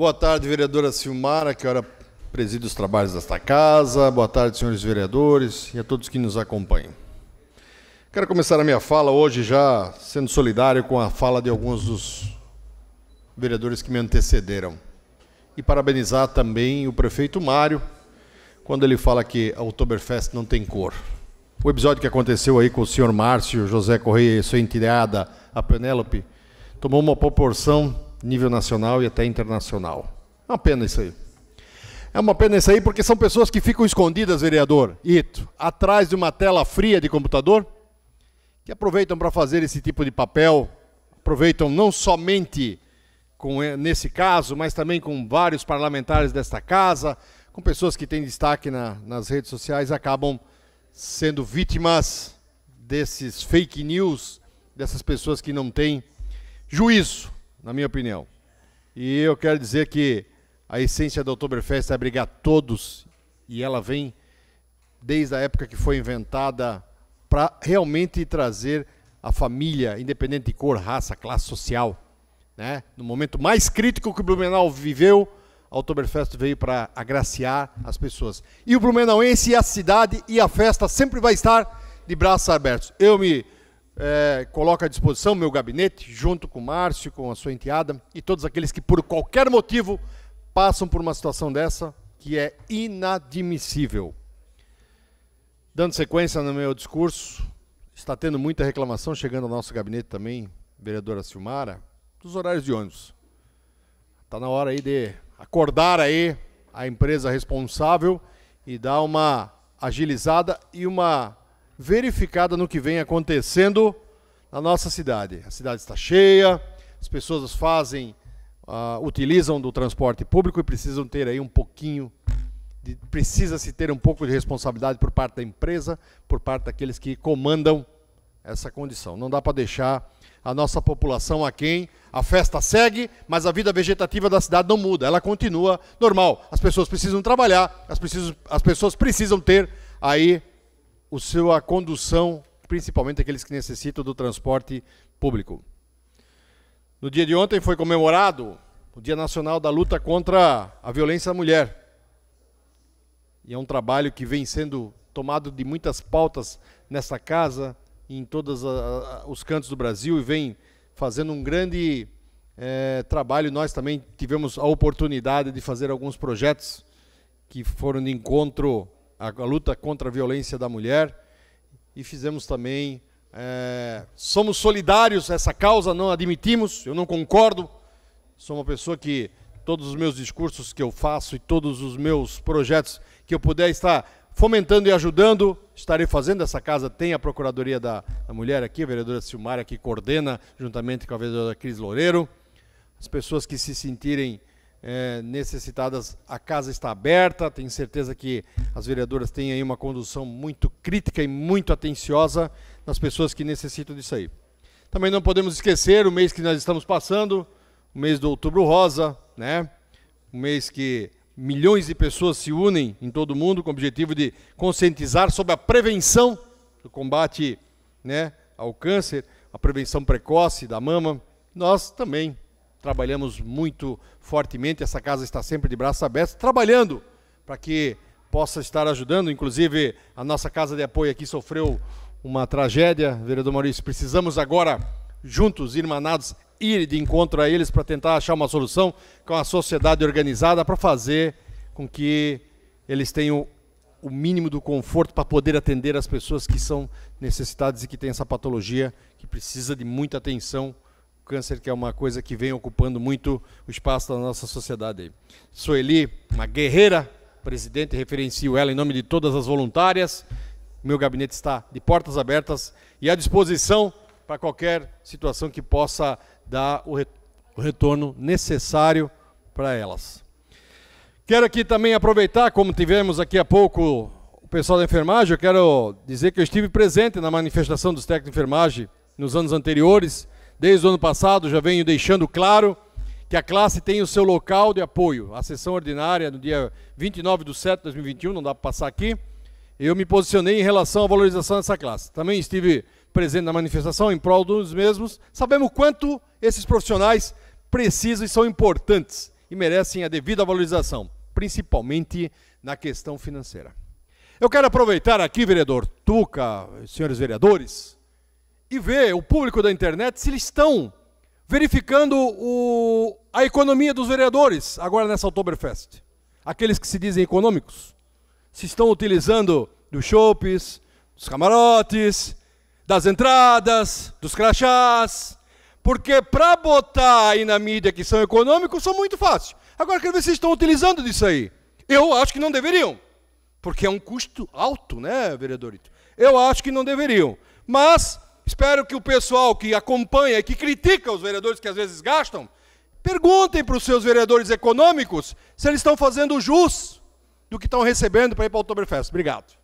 Boa tarde, vereadora Silmara, que ora preside os trabalhos desta casa. Boa tarde, senhores vereadores e a todos que nos acompanham. Quero começar a minha fala hoje já sendo solidário com a fala de alguns dos vereadores que me antecederam. E parabenizar também o prefeito Mário, quando ele fala que a Oktoberfest não tem cor. O episódio que aconteceu aí com o senhor Márcio José Correia e sua entidade, a Penélope, tomou uma proporção nível nacional e até internacional. É uma pena isso aí. É uma pena isso aí porque são pessoas que ficam escondidas, vereador Ito, atrás de uma tela fria de computador, que aproveitam para fazer esse tipo de papel, aproveitam não somente com, eh, nesse caso, mas também com vários parlamentares desta casa, com pessoas que têm destaque na, nas redes sociais, acabam sendo vítimas desses fake news, dessas pessoas que não têm juízo na minha opinião. E eu quero dizer que a essência da Oktoberfest é abrigar todos, e ela vem desde a época que foi inventada para realmente trazer a família, independente de cor, raça, classe social. Né? No momento mais crítico que o Blumenau viveu, a Oktoberfest veio para agraciar as pessoas. E o Blumenauense, e a cidade e a festa sempre vai estar de braços abertos. Eu me é, coloco à disposição meu gabinete, junto com o Márcio, com a sua enteada e todos aqueles que, por qualquer motivo, passam por uma situação dessa que é inadmissível. Dando sequência no meu discurso, está tendo muita reclamação chegando ao nosso gabinete também, vereadora Silmara, dos horários de ônibus. Está na hora aí de acordar aí a empresa responsável e dar uma agilizada e uma verificada no que vem acontecendo na nossa cidade. A cidade está cheia, as pessoas fazem, uh, utilizam do transporte público e precisam ter aí um pouquinho, precisa se ter um pouco de responsabilidade por parte da empresa, por parte daqueles que comandam essa condição. Não dá para deixar a nossa população a quem a festa segue, mas a vida vegetativa da cidade não muda, ela continua normal. As pessoas precisam trabalhar, as, precisam, as pessoas precisam ter aí o seu, a condução, principalmente aqueles que necessitam do transporte público. No dia de ontem foi comemorado o Dia Nacional da Luta contra a Violência à Mulher. E é um trabalho que vem sendo tomado de muitas pautas nessa casa em todos os cantos do Brasil e vem fazendo um grande é, trabalho. Nós também tivemos a oportunidade de fazer alguns projetos que foram de encontro a, a luta contra a violência da mulher e fizemos também. É, somos solidários a essa causa, não admitimos, eu não concordo. Sou uma pessoa que todos os meus discursos que eu faço e todos os meus projetos que eu puder estar fomentando e ajudando, estarei fazendo. Essa casa tem a Procuradoria da, da Mulher aqui, a vereadora Silmara, que coordena, juntamente com a vereadora Cris Loureiro. As pessoas que se sentirem é, necessitadas, a casa está aberta. Tenho certeza que as vereadoras têm aí uma condução muito crítica e muito atenciosa nas pessoas que necessitam disso aí. Também não podemos esquecer o mês que nós estamos passando, o mês do Outubro Rosa, né? Um mês que milhões de pessoas se unem em todo o mundo com o objetivo de conscientizar sobre a prevenção do combate né, ao câncer, a prevenção precoce da mama. Nós também trabalhamos muito fortemente. Essa casa está sempre de braços abertos, trabalhando para que possa estar ajudando. Inclusive, a nossa casa de apoio aqui sofreu uma tragédia, vereador Maurício. Precisamos agora, juntos, irmanados, ir de encontro a eles para tentar achar uma solução com a sociedade organizada para fazer com que eles tenham o mínimo do conforto para poder atender as pessoas que são necessitadas e que têm essa patologia que precisa de muita atenção câncer, que é uma coisa que vem ocupando muito o espaço da nossa sociedade. Sou Sueli, uma guerreira, presidente, referencio ela em nome de todas as voluntárias. Meu gabinete está de portas abertas e à disposição para qualquer situação que possa dar o, retorno necessário para elas. Quero aqui também aproveitar, como tivemos aqui há pouco o pessoal da enfermagem, eu quero dizer que eu estive presente na manifestação dos técnicos de enfermagem nos anos anteriores Desde o ano passado já venho deixando claro que a classe tem o seu local de apoio. A sessão ordinária, no dia 29 de setembro de 2021, não dá para passar aqui, eu me posicionei em relação à valorização dessa classe. Também estive presente na manifestação em prol dos mesmos. Sabemos quanto esses profissionais precisam e são importantes e merecem a devida valorização, principalmente na questão financeira. Eu quero aproveitar aqui, vereador Tuca, senhores vereadores, e ver o público da internet se eles estão verificando o, a economia dos vereadores agora nessa Oktoberfest. Aqueles que se dizem econômicos. Se estão utilizando dos shoppes, dos camarotes, das entradas, dos crachás. Porque para botar aí na mídia que são econômicos, são muito fácil. Agora quero ver se estão utilizando disso aí. Eu acho que não deveriam. Porque é um custo alto, né, vereadorito? Eu acho que não deveriam. Mas espero que o pessoal que acompanha e que critica os vereadores que às vezes gastam, perguntem para os seus vereadores econômicos se eles estão fazendo jus do que estão recebendo para ir para o Oktoberfest. Obrigado.